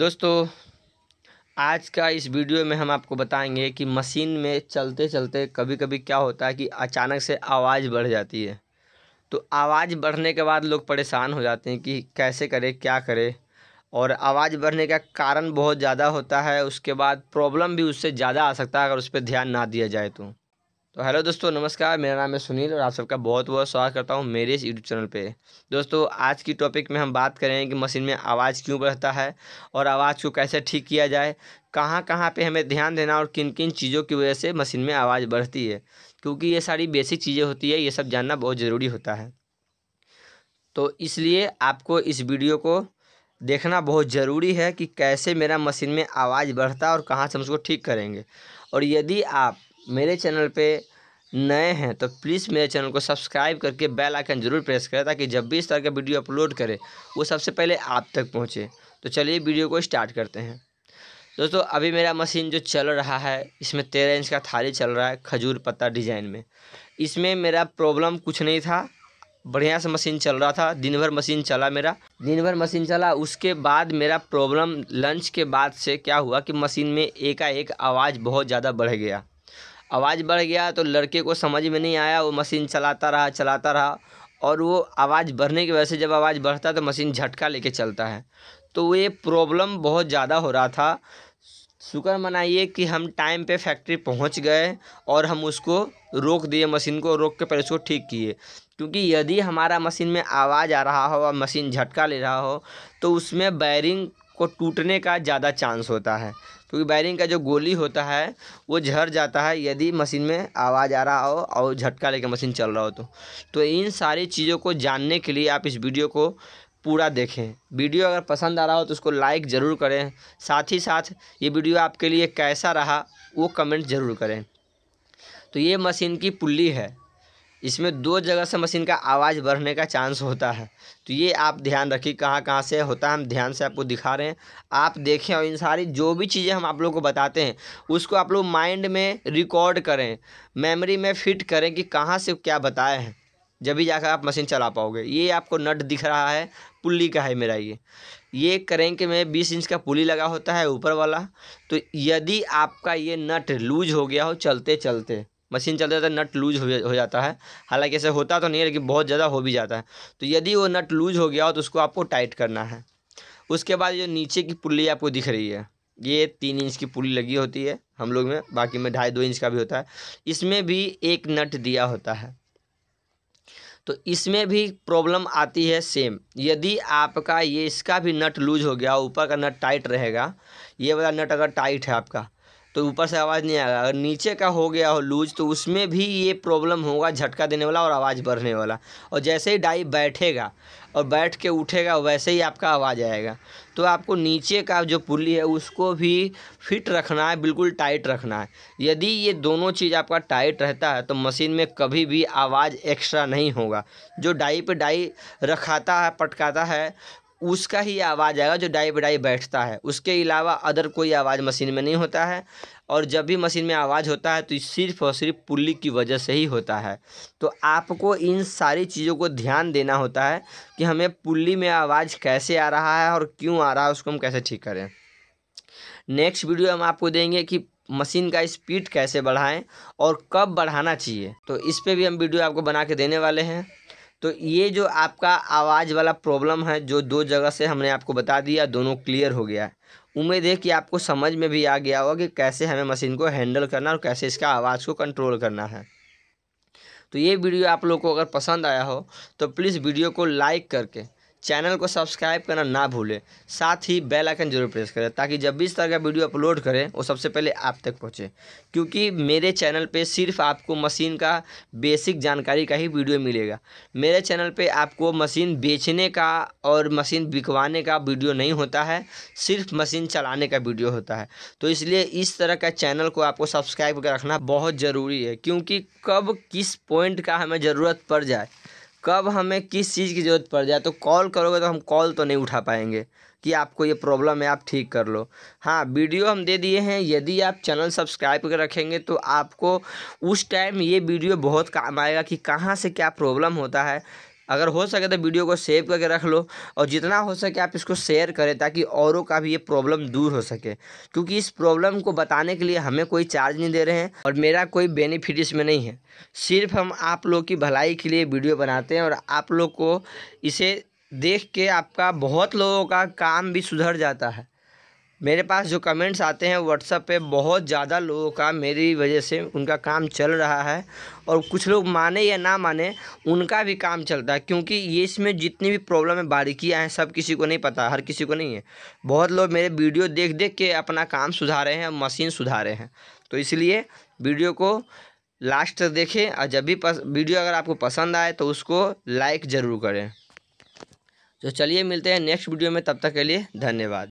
दोस्तों आज का इस वीडियो में हम आपको बताएंगे कि मशीन में चलते चलते कभी कभी क्या होता है कि अचानक से आवाज़ बढ़ जाती है तो आवाज़ बढ़ने के बाद लोग परेशान हो जाते हैं कि कैसे करें क्या करें और आवाज़ बढ़ने का कारण बहुत ज़्यादा होता है उसके बाद प्रॉब्लम भी उससे ज़्यादा आ सकता है अगर उस पर ध्यान ना दिया जाए तो तो हेलो दोस्तों नमस्कार मेरा नाम है सुनील और आप सबका बहुत बहुत स्वागत करता हूँ मेरे इस यूट्यूब चैनल पे दोस्तों आज की टॉपिक में हम बात करेंगे कि मशीन में आवाज़ क्यों बढ़ता है और आवाज़ को कैसे ठीक किया जाए कहाँ कहाँ पे हमें ध्यान देना और किन किन चीज़ों की वजह से मशीन में आवाज़ बढ़ती है क्योंकि ये सारी बेसिक चीज़ें होती है ये सब जानना बहुत ज़रूरी होता है तो इसलिए आपको इस वीडियो को देखना बहुत ज़रूरी है कि कैसे मेरा मशीन में आवाज़ बढ़ता है और कहाँ से हम उसको ठीक करेंगे और यदि आप मेरे चैनल पे नए हैं तो प्लीज़ मेरे चैनल को सब्सक्राइब करके बेल आइकन जरूर प्रेस करें ताकि जब भी इस तरह का वीडियो अपलोड करें वो सबसे पहले आप तक पहुँचे तो चलिए वीडियो को स्टार्ट करते हैं दोस्तों अभी मेरा मशीन जो चल रहा है इसमें तेरह इंच का थाली चल रहा है खजूर पत्ता डिज़ाइन में इसमें मेरा प्रॉब्लम कुछ नहीं था बढ़िया से मशीन चल रहा था दिन भर मशीन चला मेरा दिन भर मशीन चला उसके बाद मेरा प्रॉब्लम लंच के बाद से क्या हुआ कि मशीन में एकाएक आवाज़ बहुत ज़्यादा बढ़ गया आवाज़ बढ़ गया तो लड़के को समझ में नहीं आया वो मशीन चलाता रहा चलाता रहा और वो आवाज़ बढ़ने की वजह से जब आवाज़ बढ़ता है तो मशीन झटका लेके चलता है तो ये प्रॉब्लम बहुत ज़्यादा हो रहा था शुक्र मनाइए कि हम टाइम पे फैक्ट्री पहुंच गए और हम उसको रोक दिए मशीन को रोक के पहले उसको ठीक किए क्योंकि यदि हमारा मशीन में आवाज़ आ रहा हो और मशीन झटका ले रहा हो तो उसमें बैरिंग को टूटने का ज़्यादा चांस होता है क्योंकि वायरिंग का जो गोली होता है वो झर जाता है यदि मशीन में आवाज़ आ रहा हो और झटका लेकर मशीन चल रहा हो तो तो इन सारी चीज़ों को जानने के लिए आप इस वीडियो को पूरा देखें वीडियो अगर पसंद आ रहा हो तो उसको लाइक ज़रूर करें साथ ही साथ ये वीडियो आपके लिए कैसा रहा वो कमेंट ज़रूर करें तो ये मशीन की पुल्ली है इसमें दो जगह से मशीन का आवाज़ बढ़ने का चांस होता है तो ये आप ध्यान रखिए कहाँ कहाँ से होता है हम ध्यान से आपको दिखा रहे हैं आप देखें और इन सारी जो भी चीज़ें हम आप लोग को बताते हैं उसको आप लोग माइंड में रिकॉर्ड करें मेमोरी में फिट करें कि कहाँ से क्या बताए हैं जब भी जाकर आप मशीन चला पाओगे ये आपको नट दिख रहा है पुल्ली का है मेरा ये ये करें कि मैं बीस इंच का पुली लगा होता है ऊपर वाला तो यदि आपका ये नट लूज हो गया हो चलते चलते मशीन चलते है नट लूज हो जाता है हालांकि ऐसे होता तो नहीं है लेकिन बहुत ज़्यादा हो भी जाता है तो यदि वो नट लूज हो गया हो तो उसको आपको टाइट करना है उसके बाद जो नीचे की पुल्ली आपको दिख रही है ये तीन इंच की पुली लगी होती है हम लोग में बाकी में ढाई दो इंच का भी होता है इसमें भी एक नट दिया होता है तो इसमें भी प्रॉब्लम आती है सेम यदि आपका ये इसका भी नट लूज हो गया ऊपर का नट टाइट रहेगा ये वाला नट अगर टाइट है आपका तो ऊपर से आवाज़ नहीं आएगा अगर नीचे का हो गया हो लूज तो उसमें भी ये प्रॉब्लम होगा झटका देने वाला और आवाज़ बढ़ने वाला और जैसे ही डाई बैठेगा और बैठ के उठेगा वैसे ही आपका आवाज़ आएगा तो आपको नीचे का जो पुली है उसको भी फिट रखना है बिल्कुल टाइट रखना है यदि ये दोनों चीज़ आपका टाइट रहता है तो मशीन में कभी भी आवाज़ एक्स्ट्रा नहीं होगा जो डाई पे डाई रखाता है पटकाता है उसका ही आवाज़ आएगा जो डाई बडाई बैठता है उसके अलावा अदर कोई आवाज़ मशीन में नहीं होता है और जब भी मशीन में आवाज़ होता है तो सिर्फ और सिर्फ पुल्ली की वजह से ही होता है तो आपको इन सारी चीज़ों को ध्यान देना होता है कि हमें पुल्ली में आवाज़ कैसे आ रहा है और क्यों आ रहा है उसको हम कैसे ठीक करें नेक्स्ट वीडियो हम आपको देंगे कि मशीन का स्पीड कैसे बढ़ाएं और कब बढ़ाना चाहिए तो इस पर भी हम वीडियो आपको बना के देने वाले हैं तो ये जो आपका आवाज़ वाला प्रॉब्लम है जो दो जगह से हमने आपको बता दिया दोनों क्लियर हो गया है उम्मीद है कि आपको समझ में भी आ गया होगा कि कैसे हमें मशीन को हैंडल करना और कैसे इसका आवाज़ को कंट्रोल करना है तो ये वीडियो आप लोग को अगर पसंद आया हो तो प्लीज़ वीडियो को लाइक करके चैनल को सब्सक्राइब करना ना भूलें साथ ही बेल आइकन जरूर प्रेस करें ताकि जब भी इस तरह का वीडियो अपलोड करें वो सबसे पहले आप तक पहुंचे क्योंकि मेरे चैनल पे सिर्फ आपको मशीन का बेसिक जानकारी का ही वीडियो मिलेगा मेरे चैनल पे आपको मशीन बेचने का और मशीन बिकवाने का वीडियो नहीं होता है सिर्फ मशीन चलाने का वीडियो होता है तो इसलिए इस तरह का चैनल को आपको सब्सक्राइब कर रखना बहुत ज़रूरी है क्योंकि कब किस पॉइंट का हमें ज़रूरत पड़ जाए कब हमें किस चीज़ की ज़रूरत पड़ जाए तो कॉल करोगे तो हम कॉल तो नहीं उठा पाएंगे कि आपको ये प्रॉब्लम है आप ठीक कर लो हाँ वीडियो हम दे दिए हैं यदि आप चैनल सब्सक्राइब कर रखेंगे तो आपको उस टाइम ये वीडियो बहुत काम आएगा कि कहाँ से क्या प्रॉब्लम होता है अगर हो सके तो वीडियो को सेव करके रख लो और जितना हो सके आप इसको शेयर करें ताकि औरों का भी ये प्रॉब्लम दूर हो सके क्योंकि इस प्रॉब्लम को बताने के लिए हमें कोई चार्ज नहीं दे रहे हैं और मेरा कोई बेनिफिट इसमें नहीं है सिर्फ हम आप लोग की भलाई के लिए वीडियो बनाते हैं और आप लोग को इसे देख के आपका बहुत लोगों का काम भी सुधर जाता है मेरे पास जो कमेंट्स आते हैं व्हाट्सअप पे बहुत ज़्यादा लोगों का मेरी वजह से उनका काम चल रहा है और कुछ लोग माने या ना माने उनका भी काम चलता है क्योंकि ये इसमें जितनी भी प्रॉब्लम है बारीकियाँ हैं सब किसी को नहीं पता हर किसी को नहीं है बहुत लोग मेरे वीडियो देख देख के अपना काम सुधारे हैं मशीन सुधारे हैं तो इसलिए वीडियो को लास्ट तक देखें और जब भी पस, वीडियो अगर आपको पसंद आए तो उसको लाइक ज़रूर करें तो चलिए मिलते हैं नेक्स्ट वीडियो में तब तक के लिए धन्यवाद